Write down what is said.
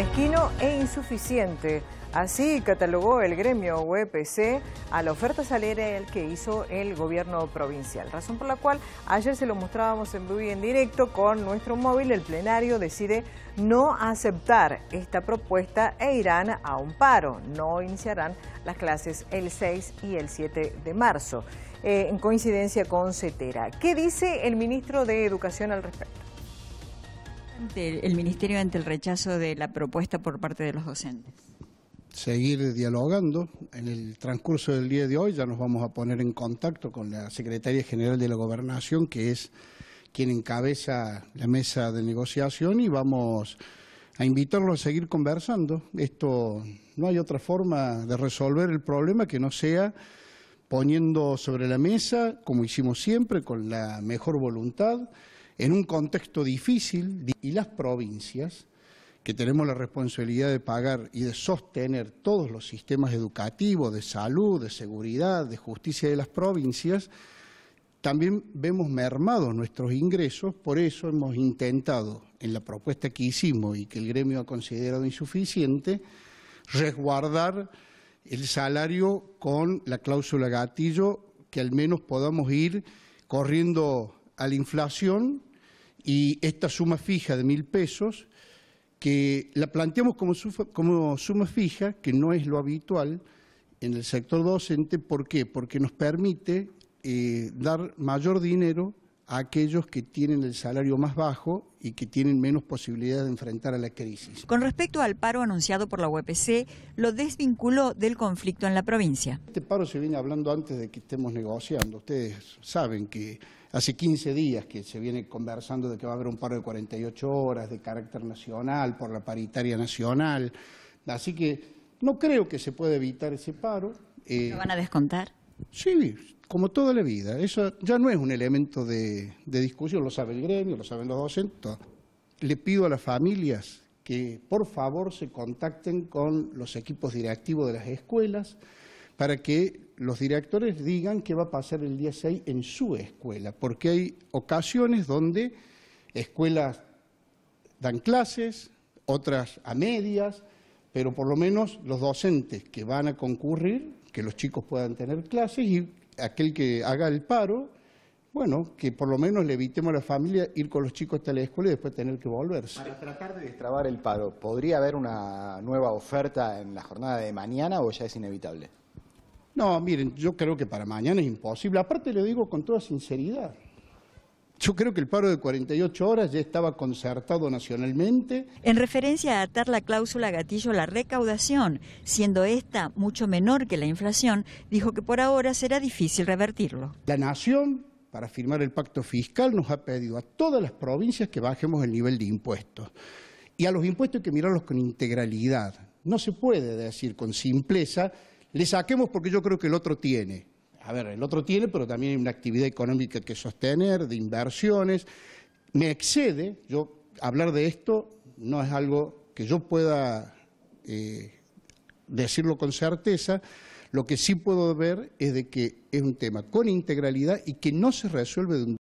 mezquino e insuficiente. Así catalogó el gremio UEPC a la oferta salarial que hizo el gobierno provincial, razón por la cual ayer se lo mostrábamos en vivo en directo con nuestro móvil, el plenario decide no aceptar esta propuesta e irán a un paro, no iniciarán las clases el 6 y el 7 de marzo, eh, en coincidencia con CETERA. ¿Qué dice el ministro de Educación al respecto? el Ministerio ante el rechazo de la propuesta por parte de los docentes? Seguir dialogando. En el transcurso del día de hoy ya nos vamos a poner en contacto con la Secretaria General de la Gobernación, que es quien encabeza la mesa de negociación, y vamos a invitarlo a seguir conversando. Esto no hay otra forma de resolver el problema que no sea poniendo sobre la mesa, como hicimos siempre, con la mejor voluntad, en un contexto difícil y las provincias, que tenemos la responsabilidad de pagar y de sostener todos los sistemas educativos, de salud, de seguridad, de justicia de las provincias, también vemos mermados nuestros ingresos, por eso hemos intentado, en la propuesta que hicimos y que el gremio ha considerado insuficiente, resguardar el salario con la cláusula gatillo, que al menos podamos ir corriendo a la inflación y esta suma fija de mil pesos, que la planteamos como, como suma fija, que no es lo habitual en el sector docente, ¿por qué? Porque nos permite eh, dar mayor dinero a aquellos que tienen el salario más bajo y que tienen menos posibilidades de enfrentar a la crisis. Con respecto al paro anunciado por la UPC, lo desvinculó del conflicto en la provincia. Este paro se viene hablando antes de que estemos negociando. Ustedes saben que hace 15 días que se viene conversando de que va a haber un paro de 48 horas de carácter nacional por la paritaria nacional. Así que no creo que se pueda evitar ese paro. ¿Lo van a descontar? Sí, como toda la vida. Eso ya no es un elemento de, discusión, lo sabe el gremio, lo saben los docentes. Le pido a las familias que por favor se contacten con los equipos directivos de las escuelas para que los directores digan qué va a pasar el día 6 en su escuela, porque hay ocasiones donde escuelas dan clases, otras a medias, pero por lo menos los docentes que van a concurrir que los chicos puedan tener clases y aquel que haga el paro, bueno, que por lo menos le evitemos a la familia ir con los chicos hasta la escuela y después tener que volverse. Para tratar de destrabar el paro, ¿podría haber una nueva oferta en la jornada de mañana o ya es inevitable? No, miren, yo creo que para mañana es imposible. Aparte le digo con toda sinceridad, yo creo que el paro de 48 horas ya estaba concertado nacionalmente. En referencia a atar la cláusula gatillo a la recaudación, siendo esta mucho menor que la inflación, dijo que por ahora será difícil revertirlo. La nación, para firmar el pacto fiscal, nos ha pedido a todas las provincias que bajemos el nivel de impuestos. Y a los impuestos hay que mirarlos con integralidad. No se puede decir con simpleza, le saquemos porque yo creo que el otro tiene a ver, el otro tiene, pero también hay una actividad económica que sostener, de inversiones. Me excede, yo hablar de esto no es algo que yo pueda eh, decirlo con certeza, lo que sí puedo ver es de que es un tema con integralidad y que no se resuelve de un